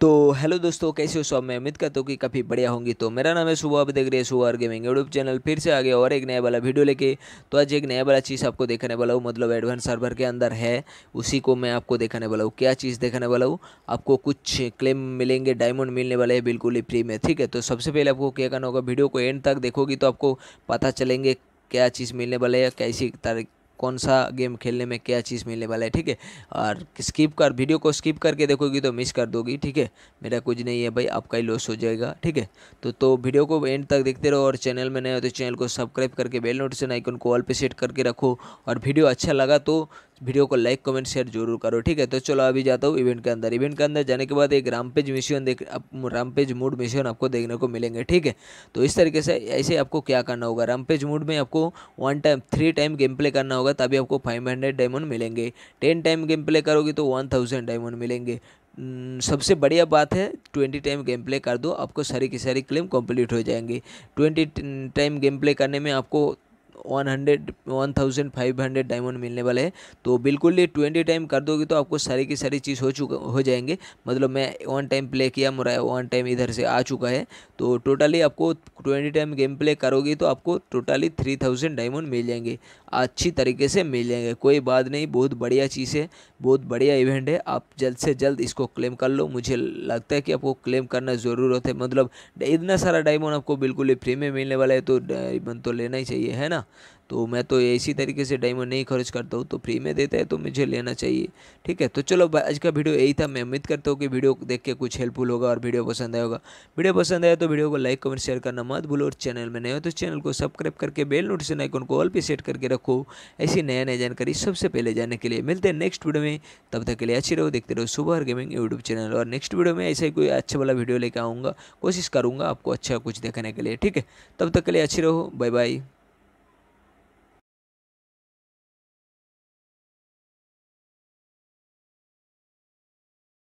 तो हेलो दोस्तों कैसे हो सब मैं उम्मीद करता हूँ कि काफ़ी बढ़िया होंगी तो मेरा नाम है सुबह आप देख रहे हैं सुबह गेमिंग यूट्यूब चैनल फिर से आगे और एक नया वाला वीडियो लेके तो आज एक नया वाला चीज़ आपको देखने वाला हूँ मतलब एडवांस सर्वर के अंदर है उसी को मैं आपको देखने वाला हूँ क्या चीज़ देखने वाला हूँ आपको कुछ क्लेम मिलेंगे डायमंड मिलने वाले हैं बिल्कुल ही फ्री में ठीक है तो सबसे पहले आपको क्या करना होगा वीडियो को एंड तक देखोगी तो आपको पता चलेंगे क्या चीज़ मिलने वाले या कैसी कौन सा गेम खेलने में क्या चीज़ मिलने वाला है ठीक है और स्किप कर वीडियो को स्किप करके देखोगी तो मिस कर दोगी ठीक है मेरा कुछ नहीं है भाई आपका ही लॉस हो जाएगा ठीक है तो तो वीडियो को एंड तक देखते रहो और चैनल में नए हो तो चैनल को सब्सक्राइब करके बेल नोटिफिकेशन आइकन को ऑल पे सेट करके रखो और वीडियो अच्छा लगा तो वीडियो को लाइक कमेंट शेयर जरूर करो ठीक है तो चलो अभी जाता हूँ इवेंट के अंदर इवेंट के अंदर जाने के बाद एक रामपेज मिशन देख रामपेज मूड मिशन आपको देखने को मिलेंगे ठीक है तो इस तरीके से ऐसे आपको क्या करना होगा रामपेज मूड में आपको one time three time game play करना होगा तभी आपको फाइव हंड्रेड डायमंड मिलेंगे टेन टाइम गेम प्ले करोगे तो वन थाउजेंड डायमंड मिलेंगे सबसे बढ़िया बात है ट्वेंटी टाइम गेम प्ले कर दो आपको सारी की सारी क्लेम कंप्लीट हो जाएंगे ट्वेंटी टाइम गेम प्ले करने में आपको one hundred one thousand five hundred diamond मिलने वाले हैं तो बिल्कुल ये ट्वेंटी टाइम कर दोगे तो आपको सारी की सारी चीज़ हो चुका हो जाएंगे मतलब मैं वन टाइम प्ले किया मोरा वन टाइम इधर से आ चुका है तो टोटली आपको ट्वेंटी टाइम गेम प्ले करोगे तो आपको टोटली थ्री थाउजेंड डायमंड मिल जाएंगे अच्छी तरीके से मिल जाएंगे कोई बात नहीं बहुत बढ़िया चीज़ है बहुत बढ़िया इवेंट है आप जल्द से जल्द इसको क्लेम कर लो मुझे लगता है कि आपको क्लेम करना ज़रूरत है मतलब इतना सारा डायमंड आपको बिल्कुल ही फ्री में मिलने वाला है तो डायमंड तो लेना ही चाहिए है ना तो मैं तो इसी तरीके से डायमंड नहीं खर्च करता हूँ तो फ्री में देता है तो मुझे लेना चाहिए ठीक है तो चलो आज का वीडियो यही था मैं उम्मीद करता हूँ कि वीडियो देख के कुछ हेल्पफुल होगा और वीडियो पसंद आया होगा वीडियो पसंद आया तो वीडियो को लाइक कमेंट शेयर करना मत भूलो और चैनल में नए हो तो चैनल को सब्सक्राइब करके बेल नोटिफिकेशन आइकन को ऑल पे सेट करके रखो ऐसी नया नया जानकारी सबसे पहले जानने के लिए मिलते हैं नेक्स्ट वीडियो में तब तक के लिए अच्छी रहो देखते रहो सुबह गेमिंग यूट्यूब चैनल और नेक्स्ट वीडियो में ऐसा ही कोई अच्छा वाला वीडियो लेकर आऊँगा कोशिश करूँगा आपको अच्छा कुछ देखने के लिए ठीक है तब तक के लिए अच्छी रहो बाय बाय